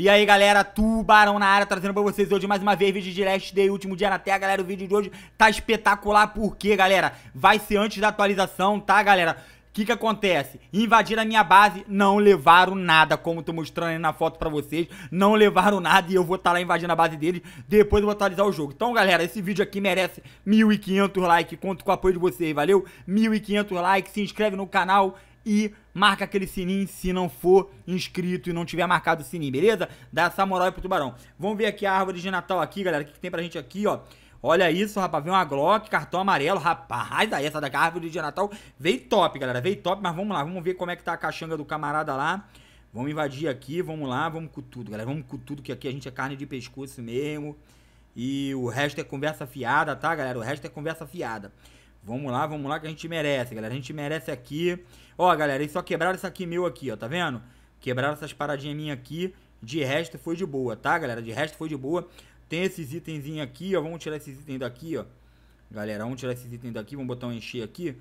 E aí galera, Tubarão na área, trazendo pra vocês hoje mais uma vez vídeo de Last Day, último dia na Terra, galera, o vídeo de hoje tá espetacular, porque galera? Vai ser antes da atualização, tá galera? O que, que acontece? Invadiram a minha base, não levaram nada, como tô mostrando aí na foto pra vocês. Não levaram nada e eu vou estar tá lá invadindo a base deles. Depois eu vou atualizar o jogo. Então, galera, esse vídeo aqui merece 1.500 likes. Conto com o apoio de vocês, valeu? 1.500 likes, se inscreve no canal e marca aquele sininho se não for inscrito e não tiver marcado o sininho, beleza? Dá essa moral aí pro Tubarão. Vamos ver aqui a árvore de Natal aqui, galera. O que, que tem pra gente aqui, ó? Olha isso, rapaz. Vem uma Glock, cartão amarelo. Rapaz, aí essa da árvore de Natal veio top, galera. Veio top, mas vamos lá. Vamos ver como é que tá a caixanga do camarada lá. Vamos invadir aqui, vamos lá, vamos com tudo, galera. Vamos com tudo, que aqui a gente é carne de pescoço mesmo. E o resto é conversa fiada, tá, galera? O resto é conversa fiada. Vamos lá, vamos lá que a gente merece, galera. A gente merece aqui. Ó, galera, e só quebraram isso aqui meu aqui, ó, tá vendo? Quebraram essas paradinhas minhas aqui. De resto foi de boa, tá, galera? De resto foi de boa. Tem esses itenzinhos aqui, ó. Vamos tirar esses itens daqui, ó. Galera, vamos tirar esses itens daqui. Vamos botar um encher aqui.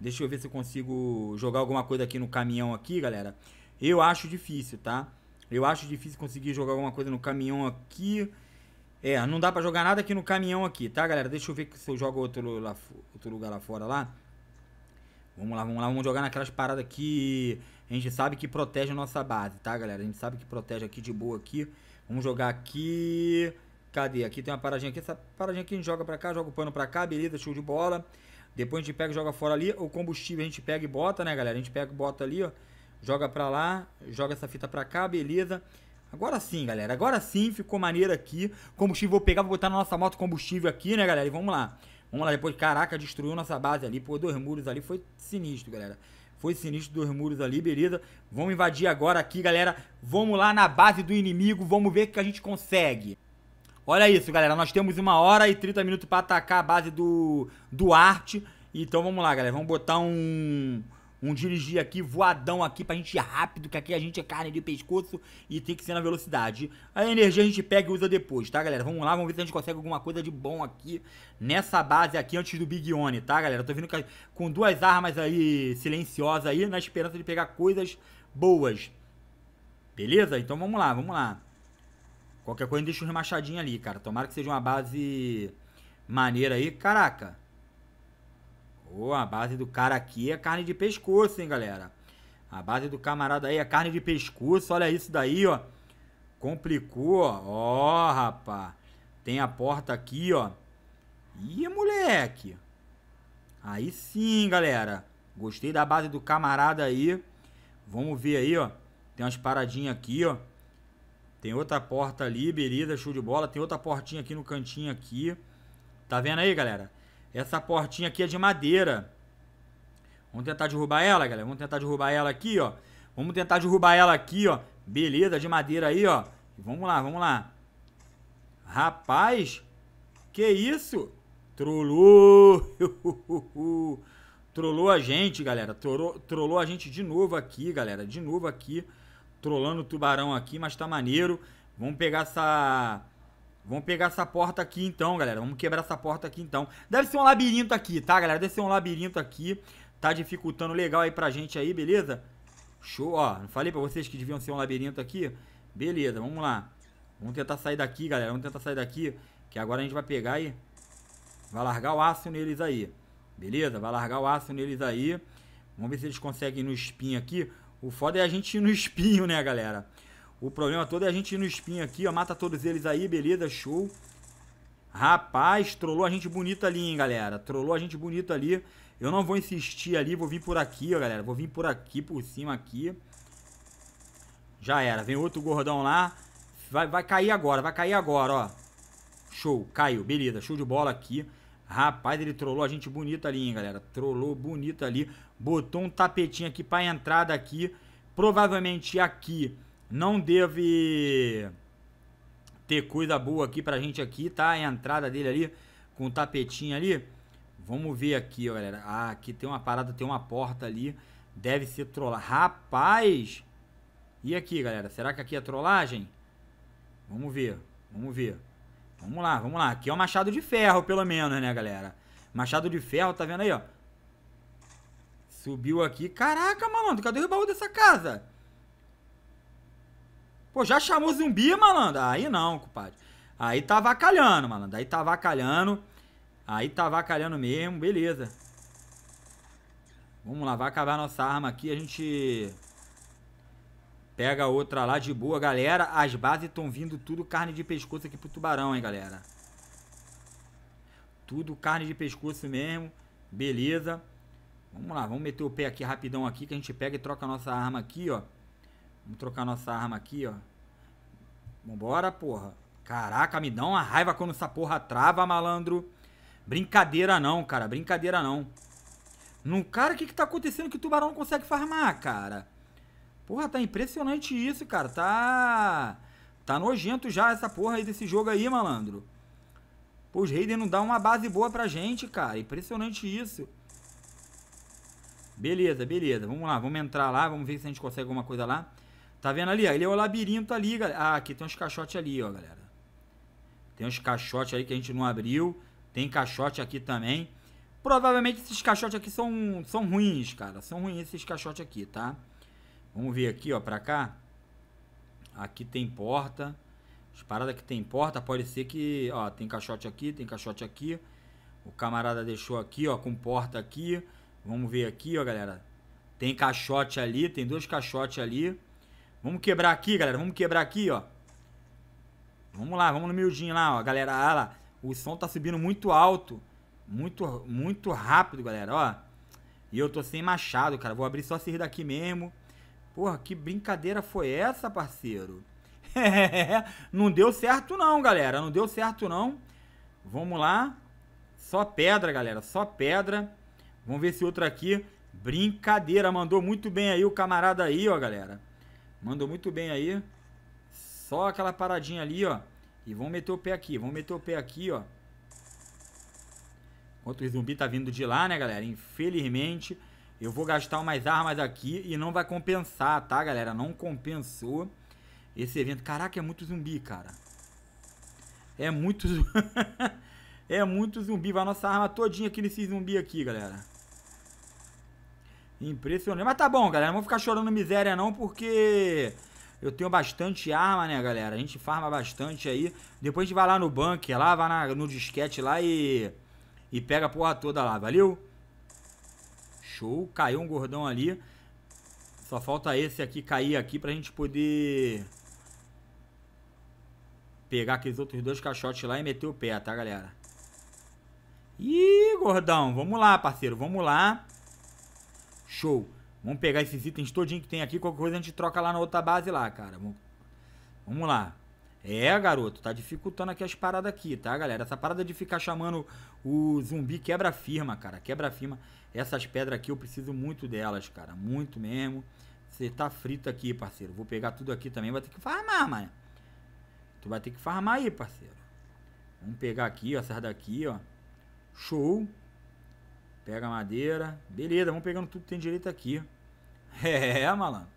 Deixa eu ver se eu consigo jogar alguma coisa aqui no caminhão aqui, galera. Eu acho difícil, tá? Eu acho difícil conseguir jogar alguma coisa no caminhão aqui. É, não dá pra jogar nada aqui no caminhão aqui, tá, galera? Deixa eu ver se eu jogo outro, lá, outro lugar lá fora lá. Vamos lá, vamos lá, vamos jogar naquelas paradas que a gente sabe que protege a nossa base, tá, galera? A gente sabe que protege aqui de boa aqui. Vamos jogar aqui... Cadê? Aqui tem uma paradinha aqui. Essa paradinha aqui a gente joga pra cá, joga o pano pra cá, beleza, show de bola. Depois a gente pega e joga fora ali. O combustível a gente pega e bota, né, galera? A gente pega e bota ali, ó. Joga pra lá, joga essa fita pra cá, beleza. Agora sim, galera. Agora sim ficou maneiro aqui. Combustível vou pegar, vou botar na nossa moto combustível aqui, né, galera? E vamos lá. Vamos lá depois. Caraca, destruiu nossa base ali. Pô, dois muros ali. Foi sinistro, galera. Foi sinistro dois muros ali, beleza? Vamos invadir agora aqui, galera. Vamos lá na base do inimigo. Vamos ver o que a gente consegue. Olha isso, galera. Nós temos uma hora e 30 minutos pra atacar a base do, do arte. Então vamos lá, galera. Vamos botar um... Um dirigir aqui, voadão aqui, pra gente ir rápido, que aqui a gente é carne de pescoço e tem que ser na velocidade. A energia a gente pega e usa depois, tá, galera? Vamos lá, vamos ver se a gente consegue alguma coisa de bom aqui nessa base aqui antes do Big One, tá, galera? tô tô que com duas armas aí silenciosas aí, na esperança de pegar coisas boas. Beleza? Então vamos lá, vamos lá. Qualquer coisa deixa uns machadinhos ali, cara. Tomara que seja uma base maneira aí. Caraca. Oh, a base do cara aqui é carne de pescoço, hein, galera? A base do camarada aí é carne de pescoço. Olha isso daí, ó. Complicou, ó. Ó, rapá. Tem a porta aqui, ó. Ih, moleque. Aí sim, galera. Gostei da base do camarada aí. Vamos ver aí, ó. Tem umas paradinhas aqui, ó. Tem outra porta ali, beleza, show de bola. Tem outra portinha aqui no cantinho aqui. Tá vendo aí, galera? Essa portinha aqui é de madeira. Vamos tentar derrubar ela, galera. Vamos tentar derrubar ela aqui, ó. Vamos tentar derrubar ela aqui, ó. Beleza, de madeira aí, ó. Vamos lá, vamos lá. Rapaz, que isso? Trollou. trollou a gente, galera. Trollou, trollou a gente de novo aqui, galera. De novo aqui. Trollando o tubarão aqui, mas tá maneiro. Vamos pegar essa Vamos pegar essa porta aqui então, galera. Vamos quebrar essa porta aqui então. Deve ser um labirinto aqui, tá, galera? Deve ser um labirinto aqui. Tá dificultando legal aí pra gente aí, beleza? Show, ó. Não falei pra vocês que deviam ser um labirinto aqui? Beleza, vamos lá. Vamos tentar sair daqui, galera. Vamos tentar sair daqui. Que agora a gente vai pegar e... Vai largar o aço neles aí. Beleza? Vai largar o aço neles aí. Vamos ver se eles conseguem ir no espinho aqui. O foda é a gente ir no espinho, né, galera? O problema todo é a gente ir no espinho aqui, ó. Mata todos eles aí, beleza, show. Rapaz, trollou a gente bonita ali, hein, galera. Trollou a gente bonita ali. Eu não vou insistir ali, vou vir por aqui, ó, galera. Vou vir por aqui, por cima aqui. Já era. Vem outro gordão lá. Vai, vai cair agora, vai cair agora, ó. Show, caiu. Beleza, show de bola aqui. Rapaz, ele trollou a gente bonita ali, hein, galera. Trollou bonita ali. Botou um tapetinho aqui pra entrada aqui. Provavelmente aqui não deve ter coisa boa aqui pra gente aqui, tá? É a entrada dele ali, com o tapetinho ali. Vamos ver aqui, ó, galera. Ah, aqui tem uma parada, tem uma porta ali. Deve ser trollagem. Rapaz! E aqui, galera? Será que aqui é trollagem? Vamos ver, vamos ver. Vamos lá, vamos lá. Aqui é o machado de ferro, pelo menos, né, galera? Machado de ferro, tá vendo aí, ó? Subiu aqui. Caraca, malandro, cadê o baú dessa casa? Pô, já chamou zumbi, malandro? Aí não, compadre. Aí tá vacalhando, malandro. Aí tá vacalhando. Aí tá vacalhando mesmo, beleza. Vamos lá, vai acabar nossa arma aqui. A gente pega outra lá de boa, galera. As bases estão vindo tudo carne de pescoço aqui pro tubarão, hein, galera. Tudo carne de pescoço mesmo. Beleza. Vamos lá, vamos meter o pé aqui rapidão aqui que a gente pega e troca a nossa arma aqui, ó. Vamos trocar nossa arma aqui, ó. Vambora, porra. Caraca, me dá uma raiva quando essa porra trava, malandro. Brincadeira não, cara. Brincadeira não. No, cara, o que que tá acontecendo que o tubarão não consegue farmar, cara? Porra, tá impressionante isso, cara. Tá... Tá nojento já essa porra aí desse jogo aí, malandro. Pô, os Raiden não dá uma base boa pra gente, cara. Impressionante isso. Beleza, beleza. Vamos lá, vamos entrar lá, vamos ver se a gente consegue alguma coisa lá. Tá vendo ali? Ele é o labirinto ali, galera. Ah, aqui tem uns caixotes ali, ó, galera. Tem uns caixotes aí que a gente não abriu. Tem caixote aqui também. Provavelmente esses caixotes aqui são, são ruins, cara. São ruins esses caixotes aqui, tá? Vamos ver aqui, ó, pra cá. Aqui tem porta. As paradas que tem porta, pode ser que... Ó, tem caixote aqui, tem caixote aqui. O camarada deixou aqui, ó, com porta aqui. Vamos ver aqui, ó, galera. Tem caixote ali, tem dois caixotes ali. Vamos quebrar aqui, galera. Vamos quebrar aqui, ó. Vamos lá, vamos no miudinho lá, ó, galera. olha lá, o som tá subindo muito alto. Muito, muito rápido, galera, ó. E eu tô sem machado, cara. Vou abrir só esse daqui mesmo. Porra, que brincadeira foi essa, parceiro? não deu certo não, galera. Não deu certo não. Vamos lá. Só pedra, galera. Só pedra. Vamos ver esse outro aqui. Brincadeira. Mandou muito bem aí o camarada aí, ó, galera. Mandou muito bem aí. Só aquela paradinha ali, ó. E vamos meter o pé aqui. vamos meter o pé aqui, ó. Outro zumbi tá vindo de lá, né, galera? Infelizmente, eu vou gastar umas armas aqui e não vai compensar, tá, galera? Não compensou esse evento. Caraca, é muito zumbi, cara. É muito... é muito zumbi. Vai a nossa arma todinha aqui nesse zumbi aqui, galera. Impressionante. Mas tá bom, galera. Não vou ficar chorando miséria não, porque... Eu tenho bastante arma, né, galera? A gente farma bastante aí. Depois a gente vai lá no bunker, lá, vai na, no disquete lá e... E pega a porra toda lá, valeu? Show. Caiu um gordão ali. Só falta esse aqui cair aqui pra gente poder... Pegar aqueles outros dois caixotes lá e meter o pé, tá, galera? Ih, gordão, vamos lá, parceiro, vamos lá. Show. Vamos pegar esses itens todinho que tem aqui. Qualquer coisa a gente troca lá na outra base lá, cara. Vamos lá. É, garoto, tá dificultando aqui as paradas aqui, tá, galera? Essa parada de ficar chamando o zumbi quebra-firma, cara. Quebra-firma. Essas pedras aqui eu preciso muito delas, cara. Muito mesmo. Você tá frito aqui, parceiro. Vou pegar tudo aqui também. Vai ter que farmar, mano. Tu vai ter que farmar aí, parceiro. Vamos pegar aqui, ó. Essas daqui, ó. Show. Pega a madeira. Beleza, vamos pegando tudo que tem direito aqui. É, malandro.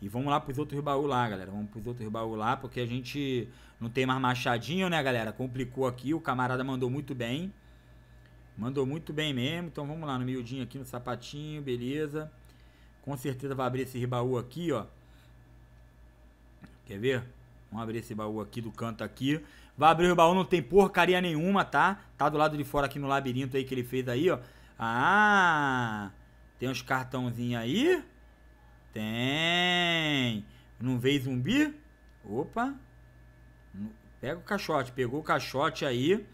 E vamos lá pros outros baús lá, galera. Vamos pros outros baús lá, porque a gente não tem mais machadinho, né, galera? Complicou aqui. O camarada mandou muito bem. Mandou muito bem mesmo. Então vamos lá no miudinho aqui, no sapatinho. Beleza. Com certeza vai abrir esse baú aqui, ó. Quer ver? Vamos abrir esse baú aqui do canto aqui. Vai abrir o baú, não tem porcaria nenhuma, tá? Tá do lado de fora aqui no labirinto aí que ele fez aí, ó. Ah, tem uns cartãozinhos aí? Tem. Não veio zumbi? Opa. Pega o caixote. Pegou o caixote aí.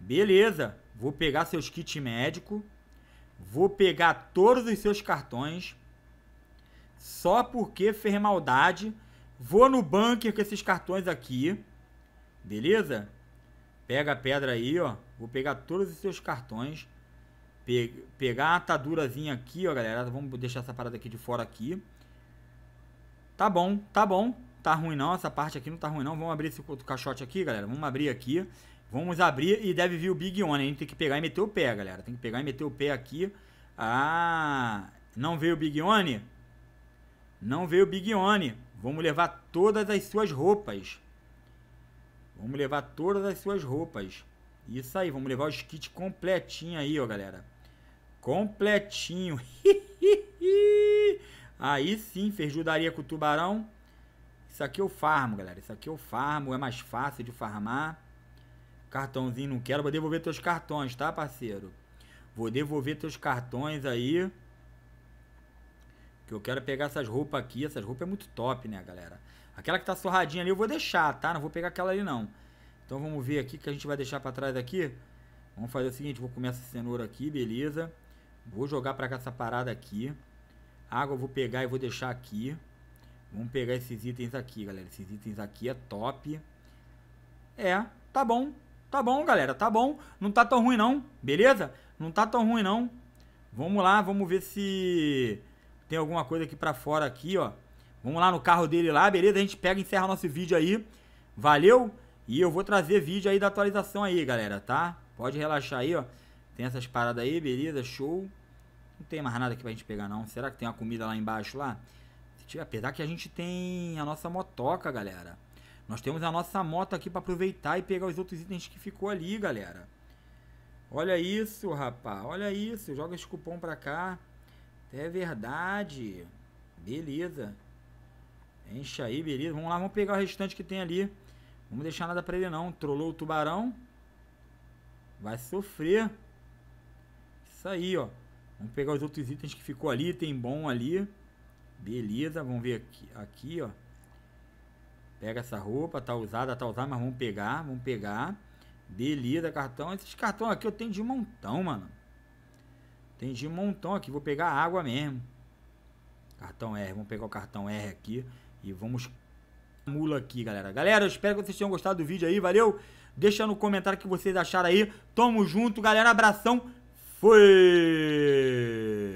Beleza. Vou pegar seus kits médico. Vou pegar todos os seus cartões. Só porque fez maldade. Vou no bunker com esses cartões aqui. Beleza? Pega a pedra aí, ó. Vou pegar todos os seus cartões. Pe pegar a atadurazinha aqui, ó, galera. Vamos deixar essa parada aqui de fora aqui. Tá bom, tá bom. Tá ruim não, essa parte aqui não tá ruim não. Vamos abrir esse outro caixote aqui, galera. Vamos abrir aqui. Vamos abrir e deve vir o Big One. A gente tem que pegar e meter o pé, galera. Tem que pegar e meter o pé aqui. Ah, não veio o Big One? Não veio o Big One. Vamos levar todas as suas roupas. Vamos levar todas as suas roupas. Isso aí, vamos levar os kits completinho aí, ó, galera. Completinho. Aí sim, ferjudaria com o tubarão. Isso aqui eu farmo, galera. Isso aqui eu farmo. É mais fácil de farmar. Cartãozinho não quero. Vou devolver teus cartões, tá, parceiro? Vou devolver teus cartões aí. Que eu quero pegar essas roupas aqui. Essas roupas é muito top, né, galera? Aquela que tá surradinha ali eu vou deixar, tá? Não vou pegar aquela ali, não. Então vamos ver aqui que a gente vai deixar pra trás aqui. Vamos fazer o seguinte. Vou comer essa cenoura aqui, beleza. Beleza. Vou jogar pra cá essa parada aqui. Água eu vou pegar e vou deixar aqui. Vamos pegar esses itens aqui, galera. Esses itens aqui é top. É, tá bom. Tá bom, galera, tá bom. Não tá tão ruim, não. Beleza? Não tá tão ruim, não. Vamos lá, vamos ver se tem alguma coisa aqui pra fora aqui, ó. Vamos lá no carro dele lá, beleza? A gente pega e encerra nosso vídeo aí. Valeu? E eu vou trazer vídeo aí da atualização aí, galera, tá? Pode relaxar aí, ó. Tem essas paradas aí, beleza, show. Não tem mais nada aqui pra gente pegar, não. Será que tem uma comida lá embaixo, lá? apesar que a gente tem a nossa motoca, galera. Nós temos a nossa moto aqui pra aproveitar e pegar os outros itens que ficou ali, galera. Olha isso, rapá. Olha isso. Joga esse cupom pra cá. É verdade. Beleza. Enche aí, beleza. Vamos lá, vamos pegar o restante que tem ali. Vamos deixar nada pra ele não. Trollou o tubarão. Vai sofrer. Isso aí, ó. Vamos pegar os outros itens que ficou ali. Tem bom ali. Beleza, vamos ver aqui, aqui ó. Pega essa roupa, tá usada, tá usada, mas vamos pegar, vamos pegar. Beleza, cartão. Esses cartões aqui eu tenho de montão, mano. Tem de montão aqui, vou pegar água mesmo. Cartão R, vamos pegar o cartão R aqui e vamos mula aqui, galera. Galera, eu espero que vocês tenham gostado do vídeo aí, valeu? Deixa no comentário o que vocês acharam aí. Tamo junto, galera. Abração. Fui!